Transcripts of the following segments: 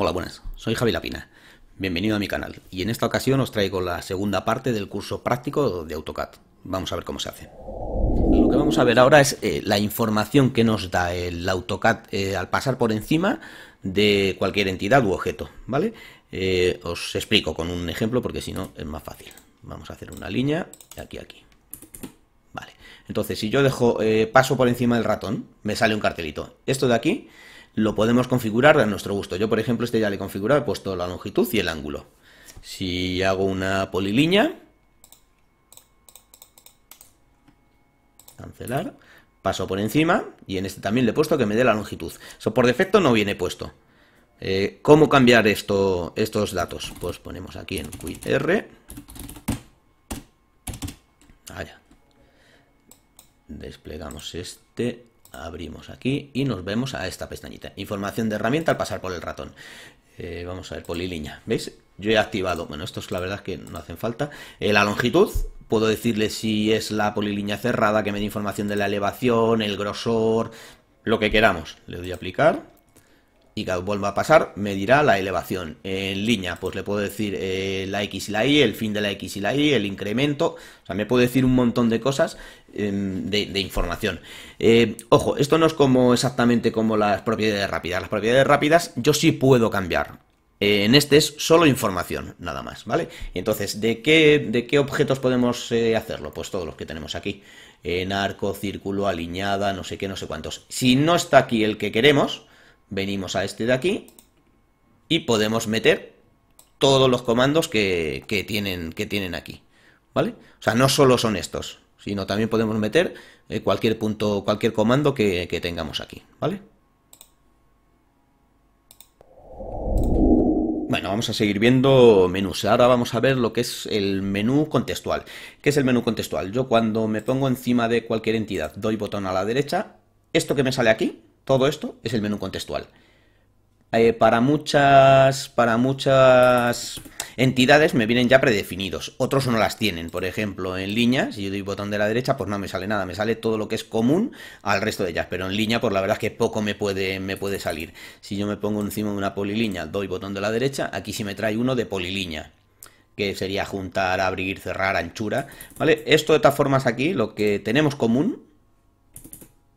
Hola, buenas, soy Javi Lapina. Bienvenido a mi canal y en esta ocasión os traigo la segunda parte del curso práctico de AutoCAD. Vamos a ver cómo se hace. Lo que vamos a ver ahora es eh, la información que nos da el AutoCAD eh, al pasar por encima de cualquier entidad u objeto, ¿vale? Eh, os explico con un ejemplo porque si no es más fácil. Vamos a hacer una línea aquí aquí. Vale, entonces si yo dejo paso por encima del ratón, me sale un cartelito. Esto de aquí lo podemos configurar a nuestro gusto. Yo, por ejemplo, este ya le he configurado, he puesto la longitud y el ángulo. Si hago una polilínea, cancelar, paso por encima y en este también le he puesto que me dé la longitud. Eso por defecto no viene puesto. Eh, ¿Cómo cambiar estos datos? Pues ponemos aquí en QR. Desplegamos este abrimos aquí y nos vemos a esta pestañita. Información de herramienta al pasar por el ratón. Eh, vamos a ver, polilínea. ¿Veis? Yo he activado, bueno, esto es la verdad que no hacen falta. Eh, la longitud, puedo decirle si es la polilínea cerrada, que me dé información de la elevación, el grosor, lo que queramos. Le doy a aplicar y que vuelva a pasar, me dirá la elevación. En línea, pues le puedo decir eh, la X y la Y, el fin de la X y la Y, el incremento. O sea, me puedo decir un montón de cosas em, de, información. Eh, ojo, esto no es como exactamente como las propiedades rápidas. Las propiedades rápidas yo sí puedo cambiar. Eh, en este es solo información, nada más, ¿vale? Entonces, ¿de qué, de qué objetos podemos hacerlo? Pues todos los que tenemos aquí. En arco, círculo, alineada, no sé qué, no sé cuántos. Si no está aquí el que queremos, venimos a este de aquí y podemos meter todos los comandos que, tienen, que tienen aquí, ¿vale? O sea, no solo son estos, sino también podemos meter eh, cualquier punto, cualquier comando que, que tengamos aquí, ¿vale? Bueno, vamos a seguir viendo menús. Ahora vamos a ver lo que es el menú contextual. ¿Qué es el menú contextual? Yo cuando me pongo encima de cualquier entidad, doy botón a la derecha, esto que me sale aquí todo esto es el menú contextual. Eh, para, muchas, para muchas entidades me vienen ya predefinidos. Otros no las tienen. Por ejemplo, en línea, si yo doy botón de la derecha, pues no me sale nada. Me sale todo lo que es común al resto de ellas. Pero en línea, pues la verdad es que poco me puede, me puede salir. Si yo me pongo encima de una polilínea, doy botón de la derecha, aquí sí me trae uno de polilínea que sería juntar, abrir, cerrar, anchura, ¿vale? Esto de todas formas aquí, lo que tenemos común,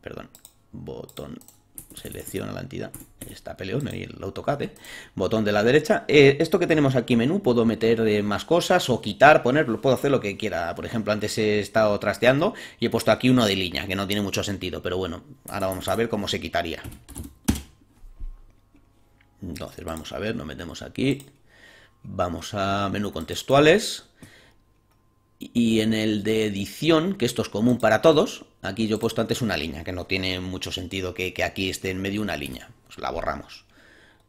perdón, botón selecciona la entidad, está peleón y el AutoCAD, botón de la derecha. Eh, esto que tenemos aquí, menú, puedo meter eh, más cosas o quitar, ponerlo, puedo hacer lo que quiera. Por ejemplo, antes he estado trasteando y he puesto aquí uno de línea, que no tiene mucho sentido, pero bueno, ahora vamos a ver cómo se quitaría. Entonces vamos a ver, nos metemos aquí, vamos a menú contextuales, y en el de edición, que esto es común para todos, aquí yo he puesto antes una línea, que no tiene mucho sentido que, aquí esté en medio una línea, pues la borramos.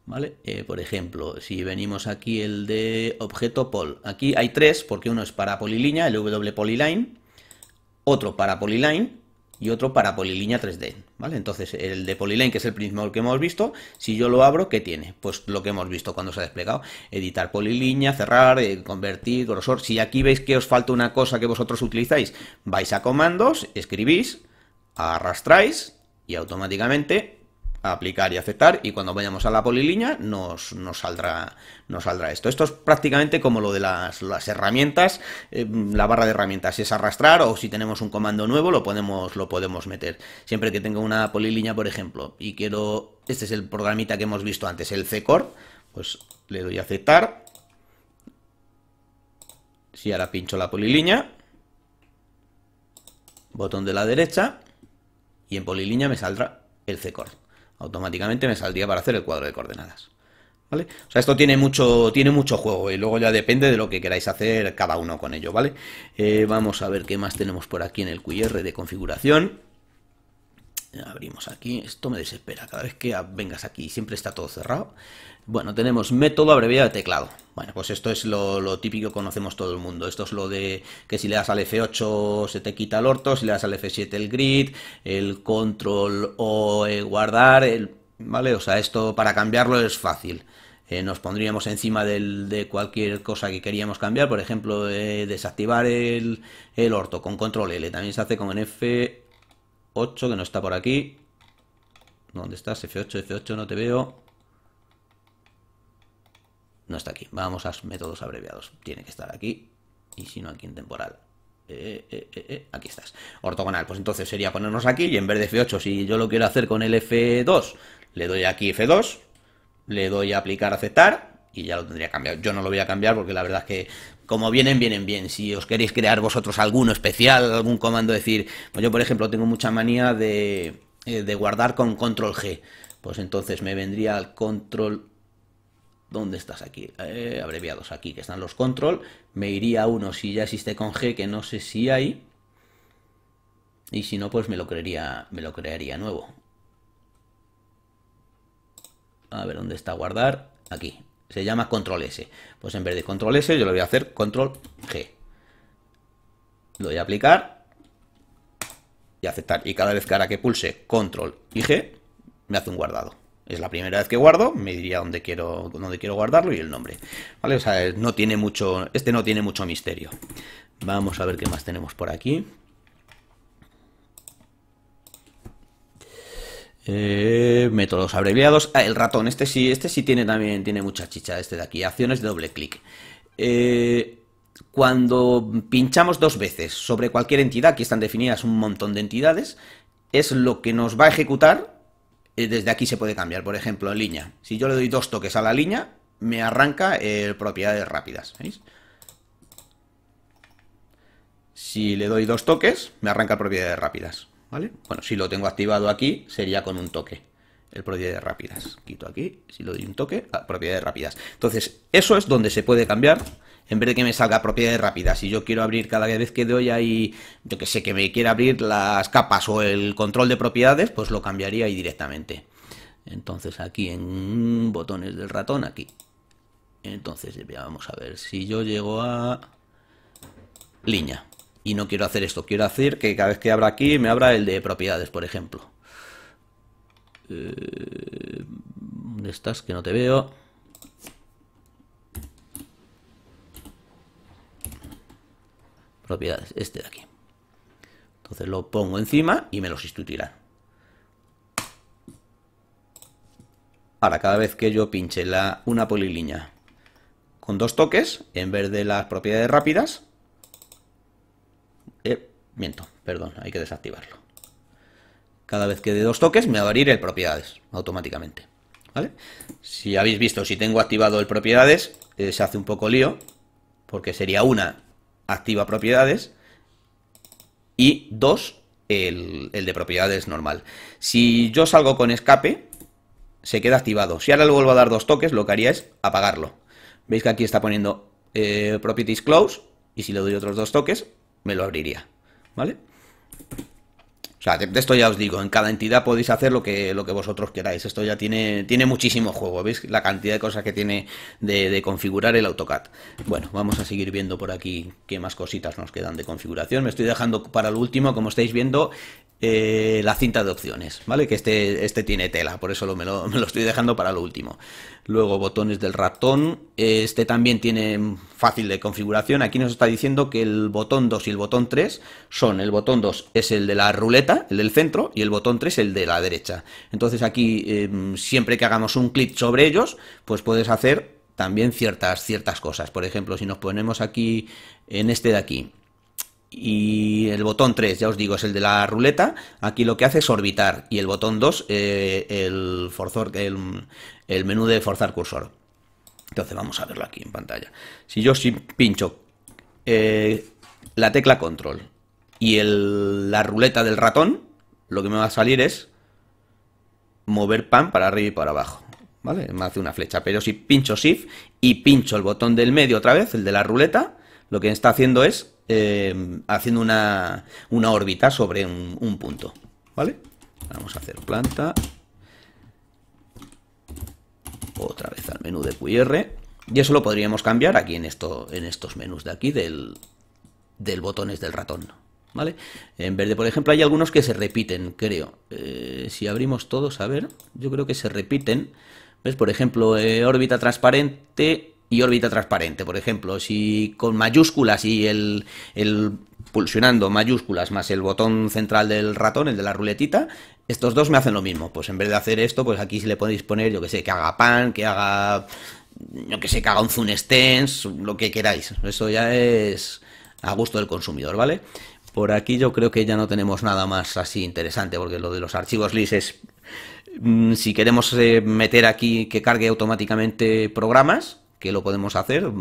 ¿Vale? Eh, por ejemplo, si venimos aquí el de objeto pol, aquí hay tres, porque uno es para polilínea, el PolyLine, otro para polyline y otro para polilínea 3D, ¿vale? Entonces, el de poliline que es el primero que hemos visto, si yo lo abro, ¿qué tiene? Pues lo que hemos visto cuando se ha desplegado, editar polilínea, cerrar, eh, convertir, grosor. Si aquí veis que os falta una cosa que vosotros utilizáis, vais a comandos, escribís, arrastráis y automáticamente aplicar y aceptar y cuando vayamos a la polilínea nos, saldrá, nos saldrá esto. Esto es prácticamente como lo de las, herramientas, eh, la barra de herramientas Si es arrastrar o si tenemos un comando nuevo lo podemos, lo podemos meter. Siempre que tenga una polilínea, por ejemplo, y quiero, este es el programita que hemos visto antes, el c pues le doy a aceptar. Si ahora pincho la polilínea, botón de la derecha y en polilínea me saldrá el c automáticamente me saldría para hacer el cuadro de coordenadas. ¿Vale? O sea, esto tiene mucho, tiene mucho juego y luego ya depende de lo que queráis hacer cada uno con ello, ¿vale? Eh, vamos a ver qué más tenemos por aquí en el QR de configuración. Abrimos aquí, esto me desespera, cada vez que vengas aquí siempre está todo cerrado. Bueno, tenemos método abreviado de teclado. Bueno, pues esto es lo, típico que conocemos todo el mundo. Esto es lo de que si le das al F8 se te quita el orto, si le das al F7 el grid, el control o eh, guardar, el, ¿vale? O sea, esto para cambiarlo es fácil. Eh, nos pondríamos encima de cualquier cosa que queríamos cambiar, por ejemplo, eh, desactivar el, el orto con control L, también se hace con F, 8, que no está por aquí. ¿Dónde estás? F8, F8, no te veo. No está aquí. Vamos a métodos abreviados. Tiene que estar aquí. Y si no, aquí en temporal. Eh, eh, eh, aquí estás. Ortogonal. Pues entonces sería ponernos aquí y en vez de F8, si yo lo quiero hacer con el F2, le doy aquí F2, le doy a aplicar, aceptar y ya lo tendría cambiado. Yo no lo voy a cambiar porque la verdad es que como vienen, vienen bien. Si os queréis crear vosotros alguno especial, algún comando, decir, pues yo por ejemplo tengo mucha manía de, eh, guardar con control G. Pues entonces me vendría al control... ¿Dónde estás aquí? Eh, abreviados aquí, que están los control. Me iría a uno si ya existe con G, que no sé si hay. Y si no, pues me lo crearía, me lo crearía nuevo. A ver, ¿dónde está guardar? Aquí se llama control S. Pues en vez de control S, yo le voy a hacer control G. Lo voy a aplicar y aceptar. Y cada vez que ahora que pulse control y G, me hace un guardado. Es la primera vez que guardo, me diría dónde quiero, dónde quiero guardarlo y el nombre. ¿Vale? O sea, no tiene mucho, este no tiene mucho misterio. Vamos a ver qué más tenemos por aquí. Eh, métodos abreviados. Ah, el ratón, este sí, este sí tiene también, tiene mucha chicha, este de aquí. Acciones de doble clic. Eh, cuando pinchamos dos veces sobre cualquier entidad, aquí están definidas un montón de entidades, es lo que nos va a ejecutar. Eh, desde aquí se puede cambiar, por ejemplo, en línea. Si yo le doy dos toques a la línea, me arranca propiedades rápidas. Si le doy dos toques, me arranca propiedades rápidas. Bueno, si lo tengo activado aquí, sería con un toque. El de rápidas. Quito aquí, si lo doy un toque, a propiedades rápidas. Entonces, eso es donde se puede cambiar. En vez de que me salga propiedades rápidas, si yo quiero abrir cada vez que doy ahí, yo que sé, que me quiera abrir las capas o el control de propiedades, pues lo cambiaría ahí directamente. Entonces aquí en botones del ratón, aquí. Entonces ya vamos a ver si yo llego a línea y no quiero hacer esto. Quiero hacer que cada vez que abra aquí me abra el de propiedades, por ejemplo. ¿Dónde eh, estás? Que no te veo. Propiedades, este de aquí. Entonces lo pongo encima y me lo sustituirá. Ahora, cada vez que yo pinche la, una polilínea con dos toques, en vez de las propiedades rápidas, Miento, perdón, hay que desactivarlo. Cada vez que dé dos toques me va a abrir el propiedades automáticamente. ¿Vale? Si habéis visto, si tengo activado el propiedades, eh, se hace un poco lío, porque sería una, activa propiedades, y dos, el, de propiedades normal. Si yo salgo con escape, se queda activado. Si ahora le vuelvo a dar dos toques, lo que haría es apagarlo. Veis que aquí está poniendo eh, properties close, y si le doy otros dos toques, me lo abriría. ¿vale? O sea, de, esto ya os digo, en cada entidad podéis hacer lo que, lo que vosotros queráis. Esto ya tiene, tiene muchísimo juego, ¿veis? La cantidad de cosas que tiene de, configurar el AutoCAD. Bueno, vamos a seguir viendo por aquí qué más cositas nos quedan de configuración. Me estoy dejando para lo último, como estáis viendo, eh, la cinta de opciones, ¿vale? Que este, este tiene tela, por eso me, lo, me, lo, estoy dejando para lo último luego botones del ratón, este también tiene fácil de configuración, aquí nos está diciendo que el botón 2 y el botón 3 son, el botón 2 es el de la ruleta, el del centro, y el botón 3 el de la derecha. Entonces aquí em, siempre que hagamos un clic sobre ellos, pues puedes hacer también ciertas, ciertas cosas. Por ejemplo, si nos ponemos aquí en este de aquí, y el botón 3, ya os digo, es el de la ruleta, aquí lo que hace es orbitar, y el botón 2, eh, el, forzor, el, el menú de forzar cursor. Entonces vamos a verlo aquí en pantalla. Si yo pincho eh, la tecla control y la ruleta del ratón, lo que me va a salir es mover pan para arriba y para abajo. ¿Vale? Me hace una flecha. Pero si pincho shift y pincho el botón del medio otra vez, el de la ruleta, lo que está haciendo es eh, haciendo una, una, órbita sobre un, un punto. ¿Vale? Vamos a hacer planta, otra vez al menú de QR. Y eso lo podríamos cambiar aquí en, esto, en estos menús de aquí del, del botones del ratón. ¿Vale? En verde, por ejemplo, hay algunos que se repiten, creo. Eh, si abrimos todos, a ver, yo creo que se repiten. ¿Ves? Por ejemplo, eh, órbita transparente y órbita transparente. Por ejemplo, si con mayúsculas y el, el pulsionando mayúsculas más el botón central del ratón, el de la ruletita, estos dos me hacen lo mismo. Pues en vez de hacer esto, pues aquí si le podéis poner, yo que sé, que haga pan, que haga, yo que sé, que haga un zoom extens, lo que queráis. Eso ya es a gusto del consumidor, ¿vale? Por aquí yo creo que ya no tenemos nada más así interesante, porque lo de los archivos LIS es... Mm, si queremos eh, meter aquí que cargue automáticamente programas, que lo podemos hacer,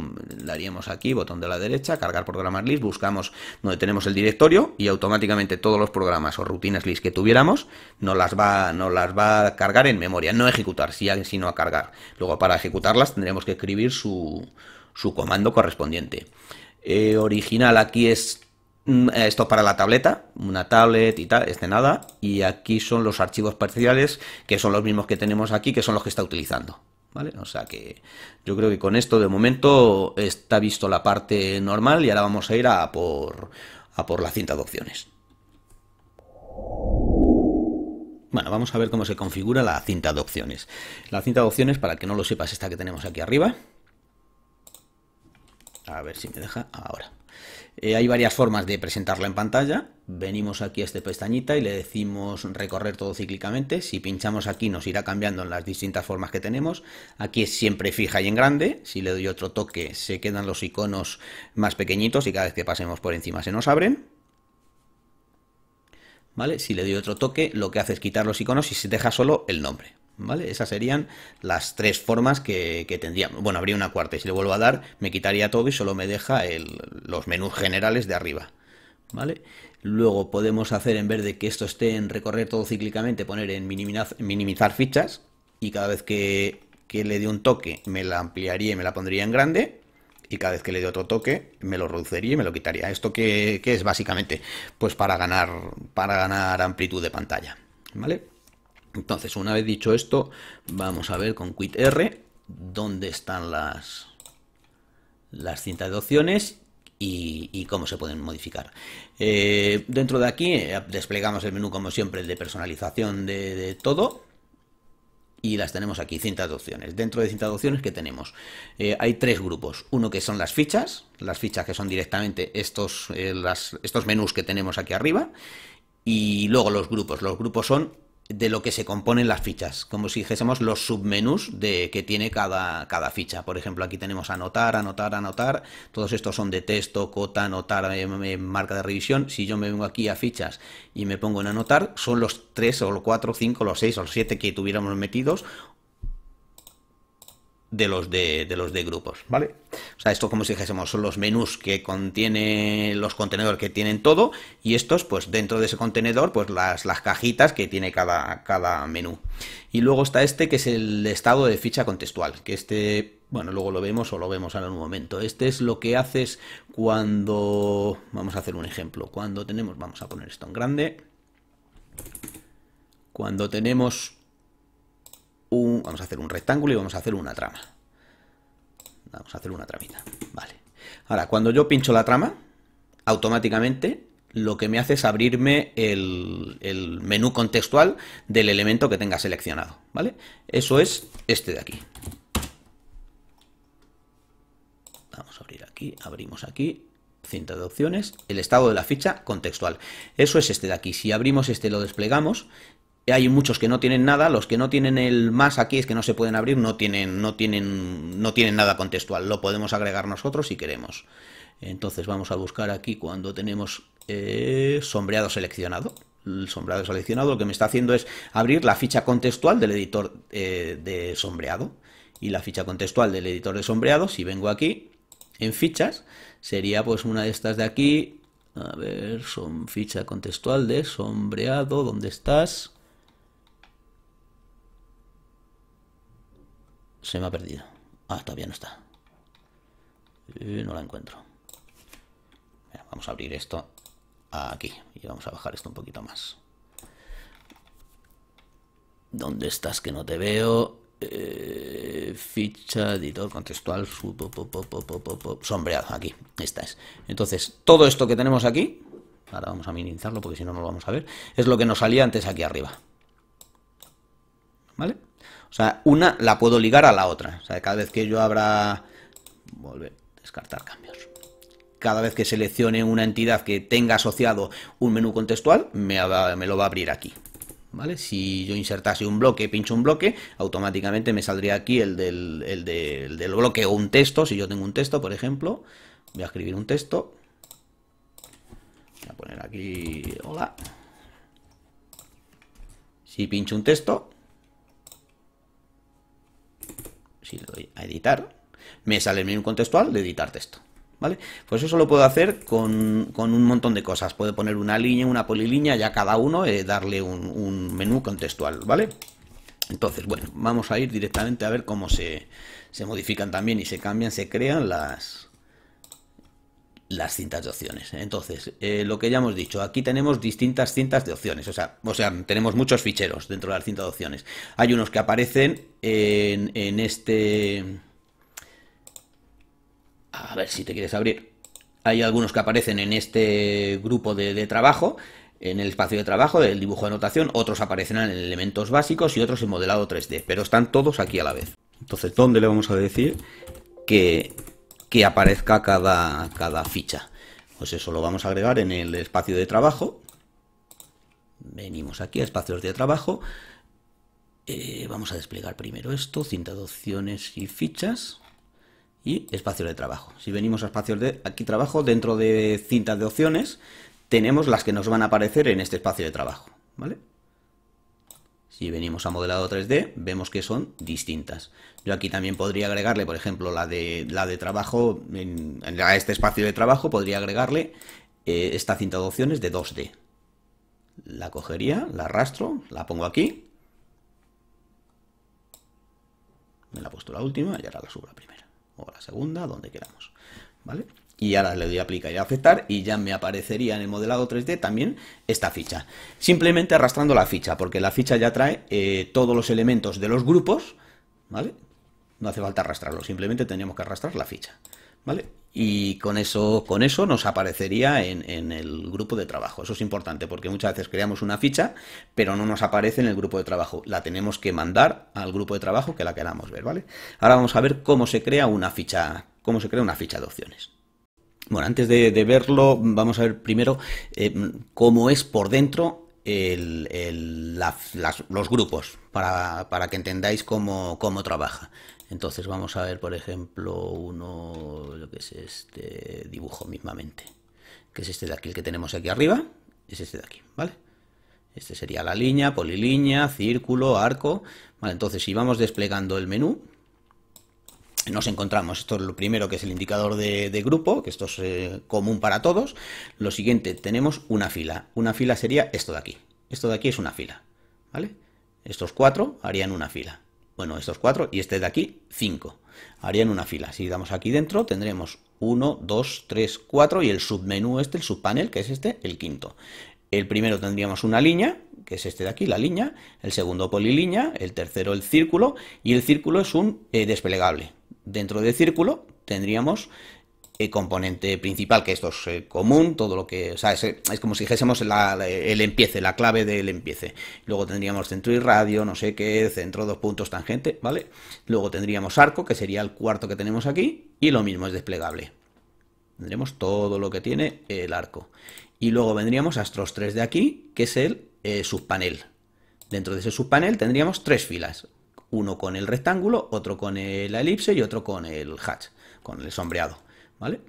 daríamos mm, aquí, botón de la derecha, cargar programas list, buscamos donde tenemos el directorio y automáticamente todos los programas o rutinas list que tuviéramos nos las va, las va a cargar en memoria, no ejecutar, sino a cargar. Luego para ejecutarlas tendremos que escribir su, comando correspondiente. Eh, original aquí es mm, esto para la tableta, una tablet y tal, este nada. Y aquí son los archivos parciales, que son los mismos que tenemos aquí, que son los que está utilizando. O sea que yo creo que con esto de momento está visto la parte normal y ahora vamos a ir a por, por la cinta de opciones. Bueno, vamos a ver cómo se configura la cinta de opciones. La cinta de opciones, para que no lo sepas, esta que tenemos aquí arriba. A ver si me deja ahora. Eh, hay varias formas de presentarla en pantalla. Venimos aquí a esta pestañita y le decimos recorrer todo cíclicamente. Si pinchamos aquí nos irá cambiando en las distintas formas que tenemos. Aquí es siempre fija y en grande. Si le doy otro toque se quedan los iconos más pequeñitos y cada vez que pasemos por encima se nos abren. ¿Vale? Si le doy otro toque lo que hace es quitar los iconos y se deja solo el nombre. Esas serían las tres formas que, tendríamos. Bueno, habría una cuarta y si le vuelvo a dar me quitaría todo y solo me deja los menús generales de arriba, ¿vale? Luego podemos hacer, en vez de que esto esté en recorrer todo cíclicamente, poner en minimizar, fichas y cada vez que, le dé un toque me la ampliaría y me la pondría en grande y cada vez que le dé otro toque me lo reduciría y me lo quitaría. ¿Esto que, que es básicamente? Pues para ganar, para ganar amplitud de pantalla. ¿Vale? Entonces, una vez dicho esto, vamos a ver con quit R dónde están las, las cintas de opciones y, cómo se pueden modificar. Eh, dentro de aquí eh, desplegamos el menú, como siempre, el de personalización de, todo y las tenemos aquí, cintas de opciones. Dentro de cintas de opciones ¿qué tenemos, eh, hay tres grupos. Uno que son las fichas, las fichas que son directamente estos, estos menús que tenemos aquí arriba. Y luego los grupos. Los grupos son de lo que se componen las fichas, como si dijésemos los submenús de, que tiene cada, cada ficha. Por ejemplo, aquí tenemos anotar, anotar, anotar. Todos estos son de texto, cota, anotar, eh, eh, marca de revisión. Si yo me vengo aquí a fichas y me pongo en anotar, son los tres o los 4, cinco, los seis o los 7 que tuviéramos metidos de los de, los de grupos, ¿vale? O sea, esto como si dijésemos, son los menús que contienen, los contenedores que tienen todo y estos, pues dentro de ese contenedor, pues las, las cajitas que tiene cada, cada menú. Y luego está este que es el estado de ficha contextual, que este, bueno, luego lo vemos o lo vemos en algún momento. Este es lo que haces cuando, vamos a hacer un ejemplo, cuando tenemos, vamos a poner esto en grande, cuando tenemos vamos a hacer un rectángulo y vamos a hacer una trama. Vamos a hacer una tramita, vale. Ahora, cuando yo pincho la trama, automáticamente lo que me hace es abrirme el, el menú contextual del elemento que tenga seleccionado, ¿vale? Eso es este de aquí. Vamos a abrir aquí, abrimos aquí, cinta de opciones, el estado de la ficha contextual. Eso es este de aquí. Si abrimos este lo desplegamos, hay muchos que no tienen nada, los que no tienen el más aquí es que no se pueden abrir, no tienen, no tienen, no tienen nada contextual, lo podemos agregar nosotros si queremos. Entonces vamos a buscar aquí cuando tenemos eh, sombreado seleccionado. El sombreado seleccionado lo que me está haciendo es abrir la ficha contextual del editor eh, de sombreado. Y la ficha contextual del editor de sombreado, si vengo aquí en fichas, sería pues una de estas de aquí. A ver, son ficha contextual de sombreado, ¿dónde estás? Se me ha perdido. Ah, todavía no está. no la encuentro. vamos a abrir esto aquí. Y vamos a bajar esto un poquito más. ¿Dónde estás que no te veo? Eh, ficha, editor, contextual, sombreado, aquí, esta es. Entonces, todo esto que tenemos aquí, ahora vamos a minimizarlo porque si no, no lo vamos a ver, es lo que nos salía antes aquí arriba. ¿Vale? O sea, una la puedo ligar a la otra. O sea, cada vez que yo abra... Volver, descartar cambios. Cada vez que seleccione una entidad que tenga asociado un menú contextual, me, lo va a abrir aquí. ¿Vale? Si yo insertase un bloque, pincho un bloque, automáticamente me saldría aquí el del, el del bloque o un texto. Si yo tengo un texto, por ejemplo, voy a escribir un texto. Voy a poner aquí, hola. Si pincho un texto, si le doy a editar, me sale el menú contextual de editar texto. ¿Vale? Pues eso lo puedo hacer con, un montón de cosas. Puedo poner una línea, una polilínea, ya cada uno eh, darle un, menú contextual, ¿vale? Entonces, bueno, vamos a ir directamente a ver cómo se modifican también y se cambian, se crean las, las cintas de opciones. ¿eh? Entonces, eh, lo que ya hemos dicho, aquí tenemos distintas cintas de opciones, o sea, o sea tenemos muchos ficheros dentro de las cintas de opciones. Hay unos que aparecen en, este... A ver si te quieres abrir. Hay algunos que aparecen en este grupo de, de trabajo, en el espacio de trabajo del dibujo de anotación, otros aparecen en elementos básicos y otros en modelado 3D, pero están todos aquí a la vez. Entonces, ¿dónde le vamos a decir que que aparezca cada, ficha. Pues eso lo vamos a agregar en el espacio de trabajo. Venimos aquí a espacios de trabajo. Eh, vamos a desplegar primero esto, cinta de opciones y fichas y espacio de trabajo. Si venimos a espacios de aquí trabajo, dentro de cintas de opciones, tenemos las que nos van a aparecer en este espacio de trabajo, ¿vale? y venimos a modelado 3D, vemos que son distintas. Yo aquí también podría agregarle, por ejemplo, la de, la de trabajo, en, a este espacio de trabajo podría agregarle eh, esta cinta de opciones de 2D. La cogería, la arrastro, la pongo aquí. Me la he puesto la última y ahora la subo la primera. O la segunda, donde queramos. ¿Vale? y ahora le doy a aplicar y a aceptar y ya me aparecería en el modelado 3D también esta ficha. Simplemente arrastrando la ficha, porque la ficha ya trae eh, todos los elementos de los grupos, ¿vale? No hace falta arrastrarlo, simplemente tenemos que arrastrar la ficha, ¿vale? Y con eso, con eso nos aparecería en, en el grupo de trabajo. Eso es importante porque muchas veces creamos una ficha, pero no nos aparece en el grupo de trabajo. La tenemos que mandar al grupo de trabajo que la queramos ver, ¿vale? Ahora vamos a ver cómo se crea una ficha, cómo se crea una ficha de opciones. Bueno, antes de, verlo, vamos a ver primero eh, cómo es por dentro los grupos, para, que entendáis cómo, cómo trabaja. Entonces vamos a ver, por ejemplo, uno, lo que es este dibujo mismamente, que es este de aquí, el que tenemos aquí arriba, es este de aquí, ¿vale? Este sería la línea, polilínea, círculo, arco. Vale, entonces si vamos desplegando el menú, nos encontramos, esto es lo primero que es el indicador de, grupo, que esto es eh, común para todos. Lo siguiente, tenemos una fila. Una fila sería esto de aquí. Esto de aquí es una fila, ¿vale? Estos cuatro harían una fila. Bueno, estos cuatro y este de aquí, cinco. Harían una fila. Si damos aquí dentro, tendremos 1, 2, 3, 4 y el submenú este, el subpanel, que es este, el quinto. El primero tendríamos una línea, que es este de aquí, la línea, el segundo polilínea, el tercero el círculo y el círculo es un eh, desplegable. Dentro del círculo tendríamos el eh, componente principal, que esto es eh, común, todo lo que, o sea, es, como si dijésemos el empiece, la clave del empiece. Luego tendríamos centro y radio, no sé qué, centro, dos puntos, tangente, ¿vale? Luego tendríamos arco, que sería el cuarto que tenemos aquí, y lo mismo es desplegable. Tendremos todo lo que tiene el arco. Y luego vendríamos a estos tres de aquí, que es el eh, subpanel. Dentro de ese subpanel tendríamos tres filas, uno con el rectángulo, otro con la elipse y otro con el hatch, con el sombreado, ¿vale?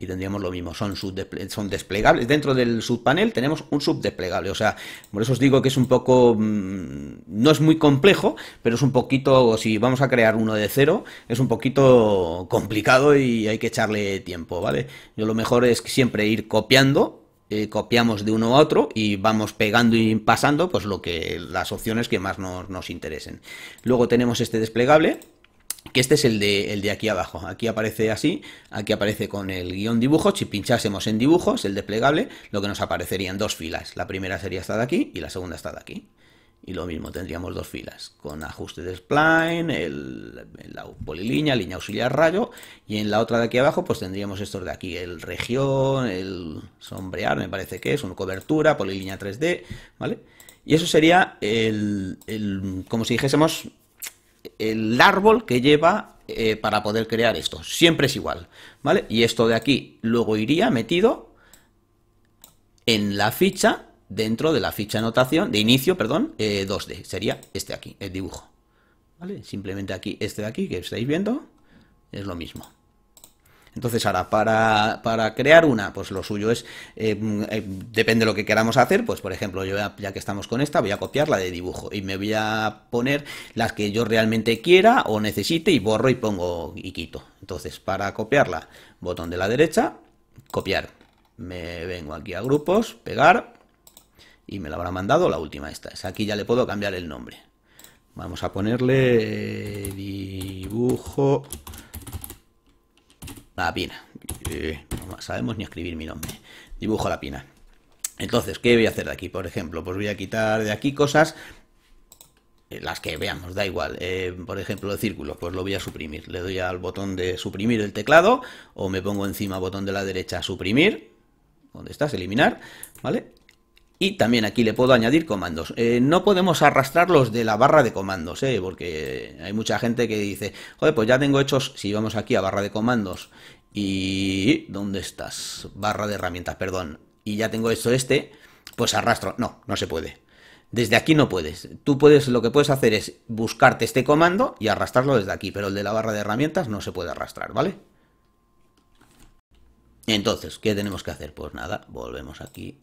Y tendríamos lo mismo, son, son desplegables. Dentro del subpanel tenemos un subdesplegable, o sea, por eso os digo que es un poco... Mm, no es muy complejo, pero es un poquito, si vamos a crear uno de cero, es un poquito complicado y hay que echarle tiempo, ¿vale? Yo lo mejor es siempre ir copiando eh, copiamos de uno a otro y vamos pegando y pasando pues lo que las opciones que más nos, nos interesen. Luego tenemos este desplegable, que este es el de, el de aquí abajo. Aquí aparece así, aquí aparece con el guión dibujo. Si pinchásemos en dibujos, el desplegable, lo que nos aparecerían dos filas. La primera sería esta de aquí y la segunda esta de aquí. Y lo mismo, tendríamos dos filas, con ajuste de spline, el, la polilínea, línea auxiliar rayo, y en la otra de aquí abajo pues tendríamos estos de aquí, el región, el sombrear, me parece que es, una cobertura, polilínea 3D, ¿vale? Y eso sería el, como si dijésemos, el árbol que lleva eh, para poder crear esto. Siempre es igual, ¿vale? Y esto de aquí luego iría metido en la ficha dentro de la ficha anotación, de inicio, perdón, 2D. Eh, Sería este aquí, el dibujo. Simplemente aquí, este de aquí que estáis viendo, es lo mismo. Entonces ahora, para, crear una, pues lo suyo es, eh, mm, eh, depende de lo que queramos hacer, pues por ejemplo, yo ya, ya, que estamos con esta, voy a copiar la de dibujo y me voy a poner las que yo realmente quiera o necesite y borro y pongo y quito. Entonces, para copiarla, botón de la derecha, copiar. Me vengo aquí a grupos, pegar, y me la habrá mandado la última esta. Es aquí ya le puedo cambiar el nombre. Vamos a ponerle dibujo la pina. Eh, no sabemos ni escribir mi nombre. Dibujo la pina. Entonces, ¿qué voy a hacer de aquí? Por ejemplo, pues voy a quitar de aquí cosas eh, las que veamos, da igual. Eh, por ejemplo, el círculo, pues lo voy a suprimir. Le doy al botón de suprimir el teclado o me pongo encima botón de la derecha suprimir. ¿Dónde estás? Eliminar, ¿vale? Y también aquí le puedo añadir comandos. Eh, no podemos arrastrarlos de la barra de comandos, eh, porque hay mucha gente que dice, joder, pues ya tengo hechos, si vamos aquí a barra de comandos y... ¿Dónde estás? Barra de herramientas, perdón. Y ya tengo esto este, pues arrastro. No, no se puede. Desde aquí no puedes. Tú puedes, lo que puedes hacer es buscarte este comando y arrastrarlo desde aquí, pero el de la barra de herramientas no se puede arrastrar, ¿vale? Entonces, ¿qué tenemos que hacer? Pues nada, volvemos aquí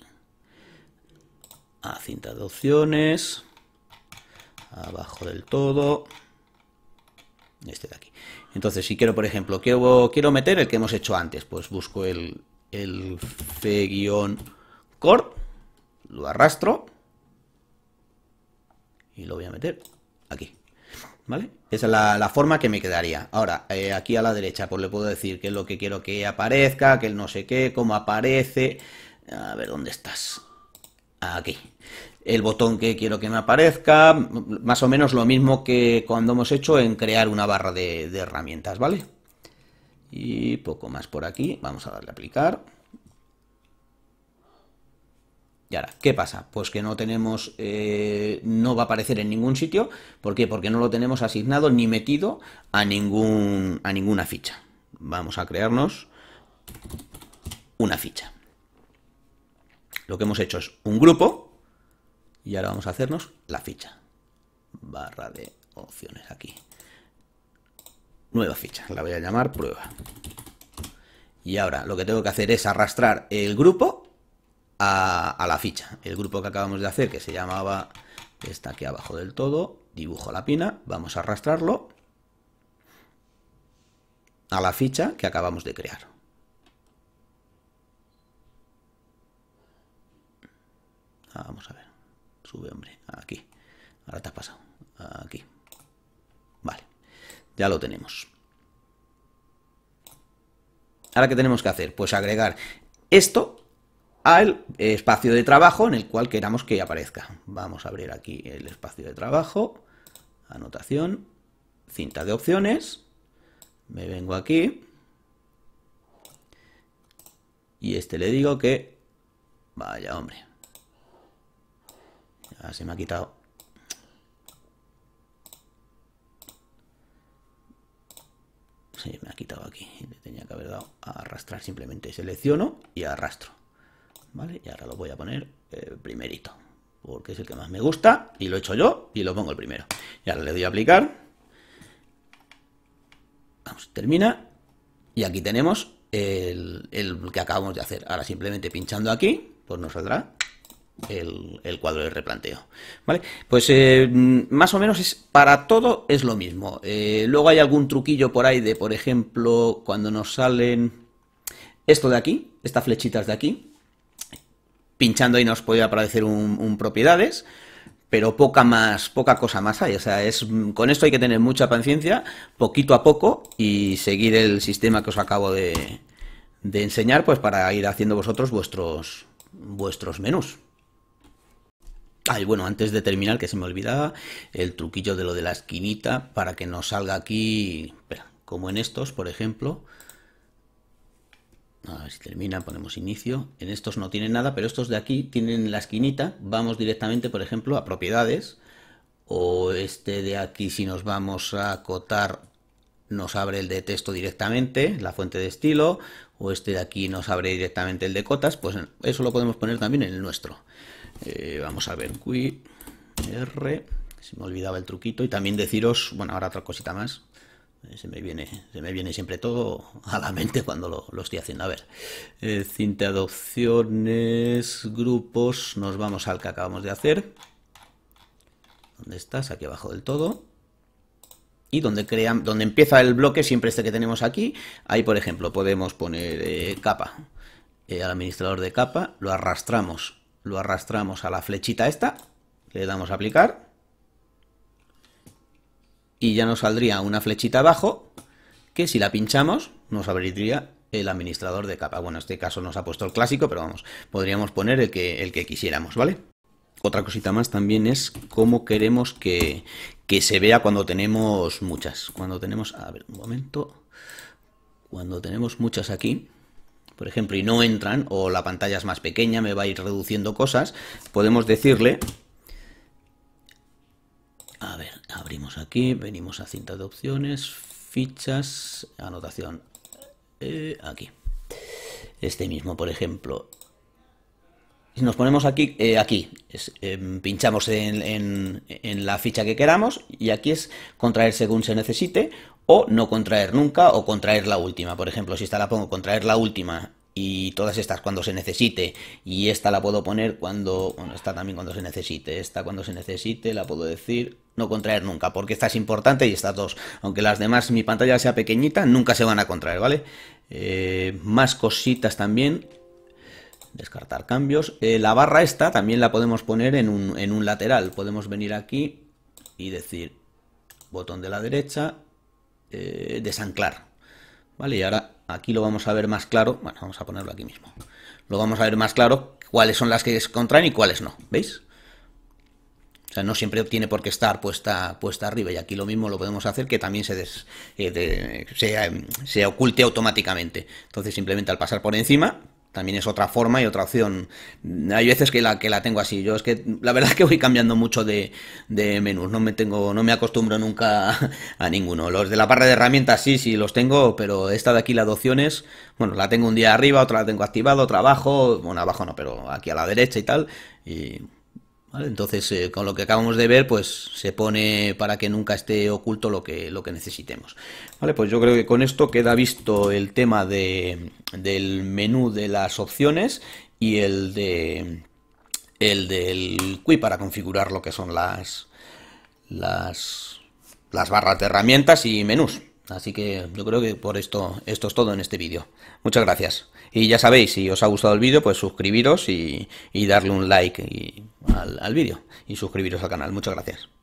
cinta de opciones, abajo del todo, este de aquí. Entonces, si quiero, por ejemplo, quiero, quiero meter el que hemos hecho antes, pues busco el, el fe core lo arrastro y lo voy a meter aquí. ¿Vale? Esa es la, forma que me quedaría. Ahora, eh, aquí a la derecha, pues le puedo decir que es lo que quiero que aparezca, que el no sé qué, cómo aparece. A ver, ¿dónde estás? aquí. El botón que quiero que me aparezca, más o menos lo mismo que cuando hemos hecho en crear una barra de, herramientas, ¿vale? Y poco más por aquí, vamos a darle a aplicar. Y ahora, ¿qué pasa? Pues que no tenemos, eh, no va a aparecer en ningún sitio. ¿Por qué? Porque no lo tenemos asignado ni metido a, ningún, a ninguna ficha. Vamos a crearnos una ficha. Lo que hemos hecho es un grupo y ahora vamos a hacernos la ficha. Barra de opciones aquí. Nueva ficha, la voy a llamar prueba. Y ahora lo que tengo que hacer es arrastrar el grupo a, la ficha. El grupo que acabamos de hacer, que se llamaba, está aquí abajo del todo, dibujo la pina, vamos a arrastrarlo a la ficha que acabamos de crear. Ah, vamos a ver. Sube, hombre. Aquí. Ahora te has pasado. Aquí. Vale. Ya lo tenemos. Ahora, ¿qué tenemos que hacer? Pues agregar esto al espacio de trabajo en el cual queramos que aparezca. Vamos a abrir aquí el espacio de trabajo. Anotación. Cinta de opciones. Me vengo aquí. Y este le digo que... Vaya, hombre. Ah, se me ha quitado. Se me ha quitado aquí. Le tenía que haber dado a arrastrar simplemente. Selecciono y arrastro. ¿Vale? Y ahora lo voy a poner el eh, primerito. Porque es el que más me gusta. Y lo he hecho yo y lo pongo el primero. Y ahora le doy a aplicar. Vamos, termina. Y aquí tenemos el, el que acabamos de hacer. Ahora simplemente pinchando aquí, pues nos saldrá el, cuadro de replanteo. ¿Vale? Pues eh, más o menos es, para todo es lo mismo. Eh, luego hay algún truquillo por ahí de, por ejemplo, cuando nos salen esto de aquí, estas flechitas de aquí, pinchando ahí nos puede aparecer un, propiedades pero poca más, poca cosa más hay. O sea, es con esto hay que tener mucha paciencia, poquito a poco, y seguir el sistema que os acabo de, de enseñar, pues para ir haciendo vosotros vuestros vuestros menús. Ay, bueno, antes de terminar, que se me olvidaba, el truquillo de lo de la esquinita para que nos salga aquí, como en estos, por ejemplo. A ver si termina, ponemos inicio. En estos no tienen nada, pero estos de aquí tienen la esquinita. Vamos directamente, por ejemplo, a propiedades. O este de aquí, si nos vamos a acotar, nos abre el de texto directamente, la fuente de estilo. O este de aquí nos abre directamente el de cotas. Pues eso lo podemos poner también en el nuestro. Eh, vamos a ver, Q, R, se me olvidaba el truquito. Y también deciros, bueno, ahora otra cosita más. Eh, se me, viene, se me viene siempre todo a la mente cuando lo, estoy haciendo. A ver, eh, cinta de grupos, nos vamos al que acabamos de hacer. ¿Dónde estás? Aquí abajo del todo. Y donde, crean, donde empieza el bloque, siempre este que tenemos aquí, ahí por ejemplo podemos poner capa. el administrador de capa, lo arrastramos lo arrastramos a la flechita esta, le damos a aplicar, y ya nos saldría una flechita abajo, que si la pinchamos nos abriría el administrador de capa. Bueno, en este caso nos ha puesto el clásico, pero vamos, podríamos poner el que, el que quisiéramos, ¿vale? Otra cosita más también es cómo queremos que, que se vea cuando tenemos muchas. Cuando tenemos, a ver, un momento, cuando tenemos muchas aquí, por ejemplo, y no entran, o la pantalla es más pequeña, me va a ir reduciendo cosas, podemos decirle... A ver, abrimos aquí, venimos a cinta de opciones, fichas, anotación, eh, aquí. Este mismo, por ejemplo. Nos ponemos aquí, eh, aquí. Em, pinchamos en, la ficha que queramos y aquí es contraer según se necesite o no contraer nunca o contraer la última. Por ejemplo, si esta la pongo contraer la última y todas estas cuando se necesite y esta la puedo poner cuando, bueno, esta también cuando se necesite, esta cuando se necesite la puedo decir no contraer nunca, porque esta es importante y estas dos, aunque las demás mi pantalla sea pequeñita, nunca se van a contraer, ¿vale? Eh, más cositas también, descartar cambios. Eh, la barra esta también la podemos poner en un, en un lateral, podemos venir aquí y decir botón de la derecha, eh, desanclar. ¿Vale? Y ahora aquí lo vamos a ver más claro. Bueno, vamos a ponerlo aquí mismo. Lo vamos a ver más claro cuáles son las que contraen y cuáles no. ¿Veis? O sea, no siempre tiene por qué estar puesta, puesta arriba. Y aquí lo mismo lo podemos hacer que también se, se, eh, se em, oculte automáticamente. Entonces simplemente al pasar por encima también es otra forma y otra opción. Hay veces que la, que la tengo así. Yo es que la verdad es que voy cambiando mucho de, de menús. No me tengo, no me acostumbro nunca a ninguno. Los de la barra de herramientas sí, sí los tengo, pero esta de aquí, la de opciones, bueno, la tengo un día arriba, otra la tengo activado, otra abajo, bueno, abajo no, pero aquí a la derecha y tal. Y entonces, eh, con lo que acabamos de ver, pues se pone para que nunca esté oculto lo que, lo que necesitemos. Vale, pues yo creo que con esto queda visto el tema del menú de las opciones y el el del QI para configurar lo que son las, las, las barras de herramientas y menús. Así que yo creo que por esto, esto es todo en este vídeo. Muchas gracias. Y ya sabéis, si os ha gustado el vídeo, pues suscribiros y, darle un like al vídeo y suscribiros al canal. Muchas gracias.